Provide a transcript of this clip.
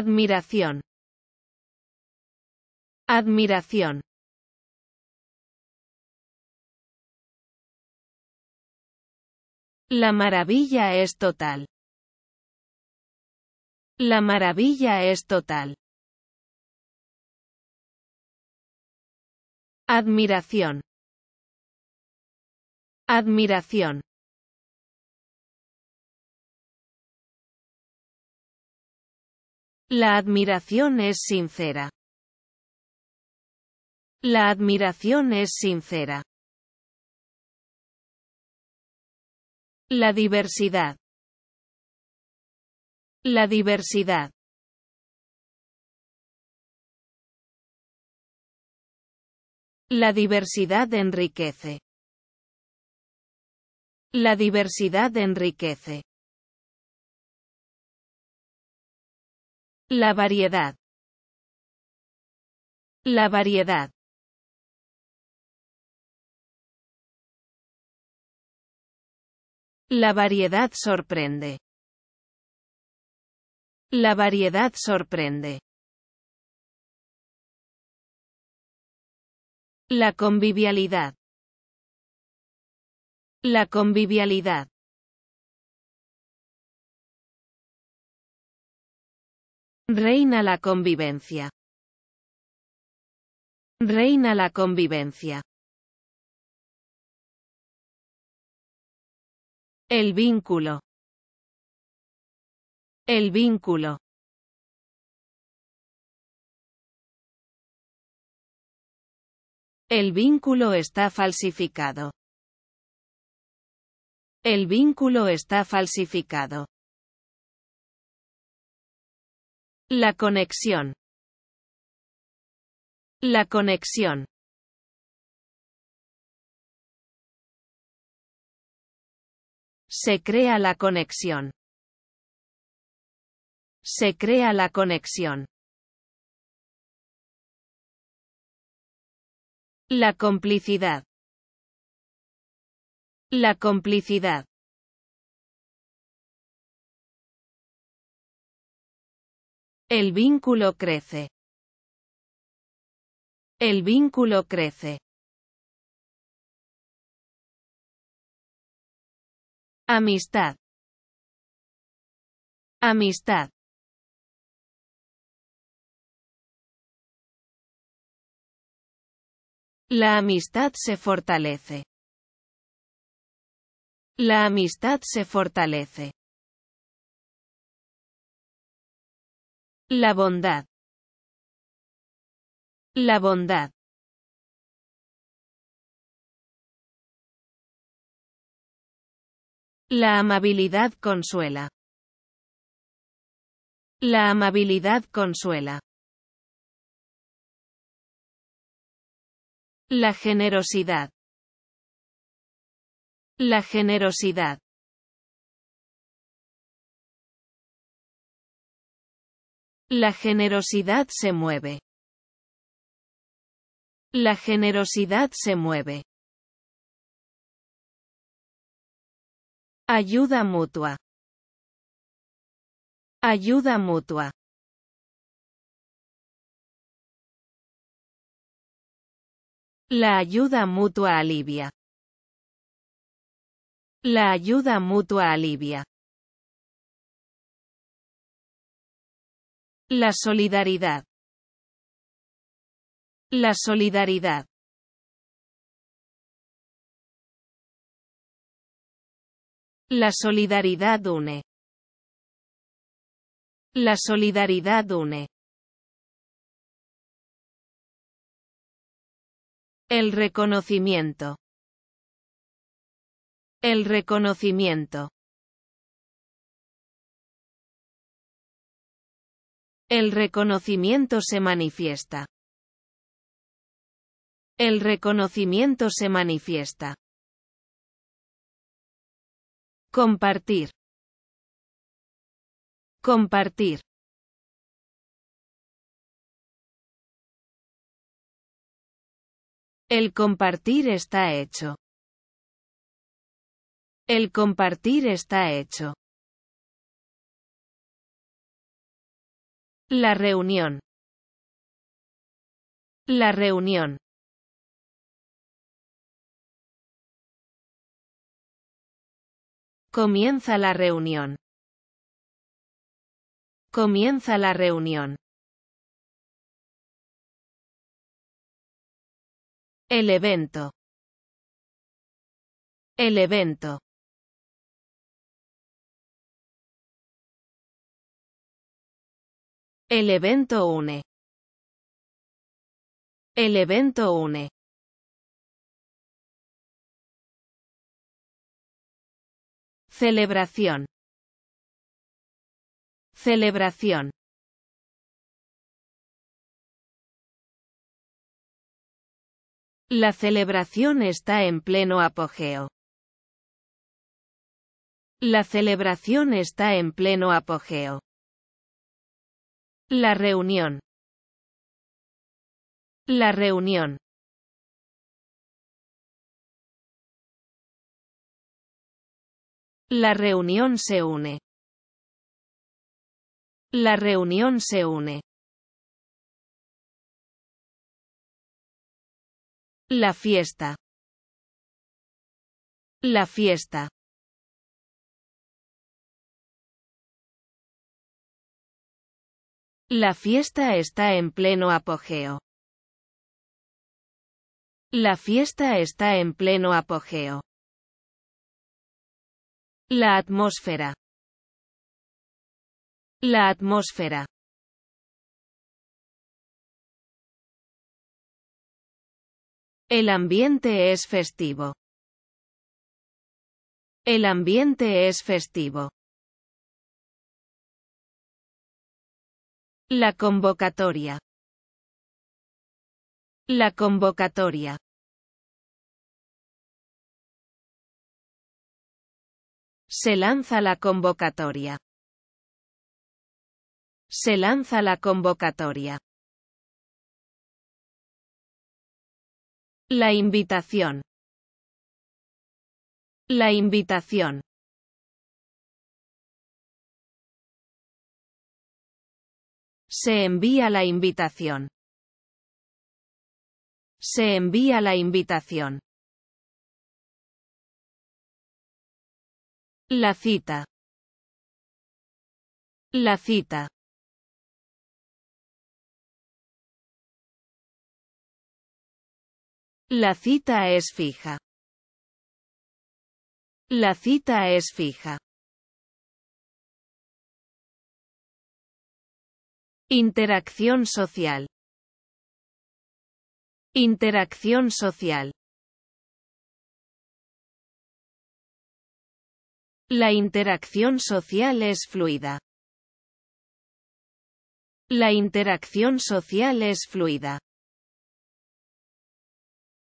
Admiración. Admiración. La maravilla es total. La maravilla es total. Admiración. Admiración. La admiración es sincera. La admiración es sincera. La diversidad. La diversidad. La diversidad enriquece. La diversidad enriquece. La variedad. La variedad. La variedad sorprende. La variedad sorprende. La convivialidad. La convivialidad. Reina la convivencia. Reina la convivencia. El vínculo. El vínculo. El vínculo está falsificado. El vínculo está falsificado. La conexión. La conexión. Se crea la conexión. Se crea la conexión. La complicidad. La complicidad. El vínculo crece. El vínculo crece. Amistad. Amistad. La amistad se fortalece. La amistad se fortalece. La bondad. La bondad. La amabilidad consuela. La amabilidad consuela. La generosidad. La generosidad. La generosidad se mueve. La generosidad se mueve. Ayuda mutua. Ayuda mutua. La ayuda mutua alivia. La ayuda mutua alivia. La solidaridad. La solidaridad. La solidaridad une. La solidaridad une. El reconocimiento. El reconocimiento. El reconocimiento se manifiesta. El reconocimiento se manifiesta. Compartir. Compartir. El compartir está hecho. El compartir está hecho. La reunión. La reunión. Comienza la reunión. Comienza la reunión. El evento. El evento. El evento une. El evento une. Celebración. Celebración. La celebración está en pleno apogeo. La celebración está en pleno apogeo. La reunión. La reunión. La reunión se une. La reunión se une. La fiesta. La fiesta. La fiesta está en pleno apogeo. La fiesta está en pleno apogeo. La atmósfera. La atmósfera. El ambiente es festivo. El ambiente es festivo. La convocatoria. La convocatoria. Se lanza la convocatoria. Se lanza la convocatoria. La invitación. La invitación. Se envía la invitación. Se envía la invitación. La cita. La cita. La cita es fija. La cita es fija. Interacción social. Interacción social. La interacción social es fluida. La interacción social es fluida.